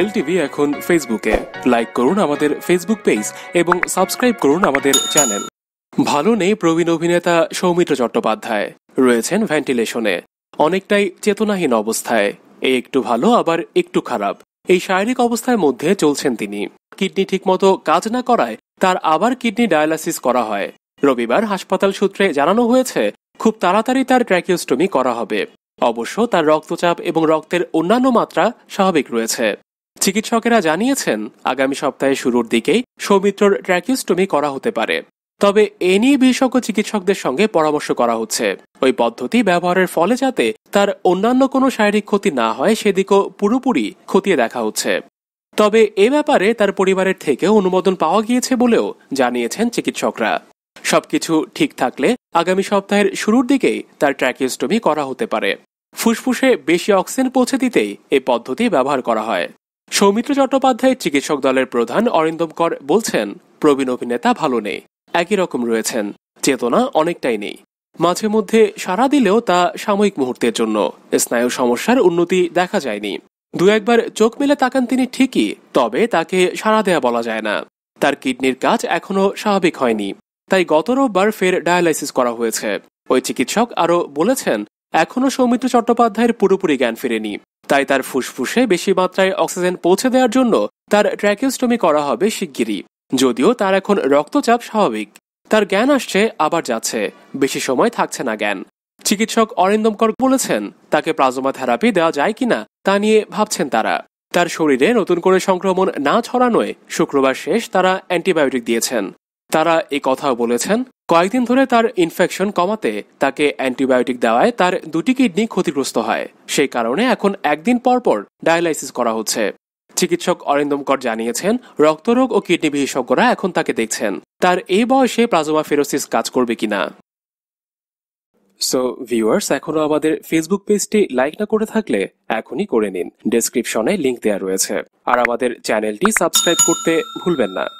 LTV এখন ফেসবুকে like করুন আমাদের ফেসবুক পেজ এবং সাবস্ক্রাইব করুন আমাদের চ্যানেল ভালো নেই প্রবীণ অভিনেতা সৌমিত্র চট্টোপাধ্যায় রয়েছেন ভেন্টিলেশনে অনেকটাই চেতনাহীন অবস্থায় এই একটু ভালো আবার একটু খারাপ এই শারীরিক অবস্থার মধ্যে চলছেন তিনি কিডনি ঠিকমতো কাজ না করায় তার আবার কিডনি ডায়ালাসিস করা হয় রবিবার হাসপাতাল সূত্রে জানানো হয়েছে খুব তাড়াতাড়ি তার ট্র্যাকিওস্টমি করা হবে অবশ্য তার রক্তচাপ এবং রক্তের অন্যান্য মাত্রা স্বাভাবিক রয়েছে চিকিৎসকেরা জানিয়েছেন আগামী সপ্তাহে শুরুর দিকেই সৌমিত্রর ট্র্যাকিস্টমি করা হতে পারে তবে এ নিয়ে বিশেষজ্ঞ চিকিৎসকদের সঙ্গে পরামর্শ করা হচ্ছে ওই পদ্ধতি ব্যবহারের ফলে যাতে তার অন্যান্য কোনো শারীরিক ক্ষতি না হয় সেদিকেও পুরোপুরি খতিয়ে দেখা হচ্ছে তবে এ ব্যাপারে তার পরিবারের থেকেও অনুমোদন পাওয়া গিয়েছে বলেও জানিয়েছেন চিকিৎসকরা সবকিছু ঠিক থাকলে আগামী সপ্তাহের শুরুর দিকেই তার ট্র্যাকিস্টমি করা হতে পারে ফুসফুসে বেশি অক্সিজেন পৌঁছে দিতেই এ পদ্ধতি ব্যবহার করা হয় সৌমিত্র চট্টোপাধ্যায় চিকিৎসক দলের প্রধান অরিন্দম কর বলছেন প্রবীণ অভিনেতা ভালো নেই একই রকম রয়েছেন চেতনা অনেকটাই নেই মাঝে মধ্যে সারা দিলেও তা সাময়িক মুহূর্তের জন্য স্নায়ু সমস্যার উন্নতি দেখা যায়নি দু একবার চোখ মেলে তাকান তিনি ঠিকই তবে তাকে সাড়া দেয়া বলা যায় না তার কিডনির কাজ এখনও স্বাভাবিক হয়নি তাই গত রোববার ফের ডায়ালাইসিস করা হয়েছে ওই চিকিৎসক আরও বলেছেন এখনও সৌমিত্র চট্টোপাধ্যায়ের পুরোপুরি জ্ঞান ফেরেনি তাই তার ফুসফুসে বেশি মাত্রায় অক্সিজেন পৌঁছে দেওয়ার জন্য তার ট্র্যাকিওস্টমি করা হবে শিগগিরই যদিও তার এখন রক্তচাপ স্বাভাবিক তার জ্ঞান আসছে আবার যাচ্ছে বেশি সময় থাকছে না জ্ঞান চিকিৎসক অরিন্দম কর বলেছেন তাকে প্লাজমা থেরাপি দেওয়া যায় কিনা তা নিয়ে ভাবছেন তারা তার শরীরে নতুন করে সংক্রমণ না ছড়ানোয় শুক্রবার শেষ তারা অ্যান্টিবায়োটিক দিয়েছেন তারা এ কথাও বলেছেন কয়েকদিন ধরে তার ইনফেকশন কমাতে তাকে অ্যান্টিবায়োটিক দেওয়ায় তার দুটি কিডনি ক্ষতিগ্রস্ত হয় সেই কারণে এখন একদিন পরপর ডায়ালাইসিস করা হচ্ছে চিকিৎসক অরিন্দমকর জানিয়েছেন রক্তরোগ ও কিডনি বিশেষজ্ঞরা এখন তাকে দেখছেন তার এই বয়সে প্লাজমা ফেরোসিস কাজ করবে কিনা সো ভিউয়ার্স এখনও আমাদের ফেসবুক পেজটি লাইক না করে থাকলে এখনই করে নিন ডিসক্রিপশনে লিংক দেওয়া রয়েছে আর আমাদের চ্যানেলটি সাবস্ক্রাইব করতে ভুলবেন না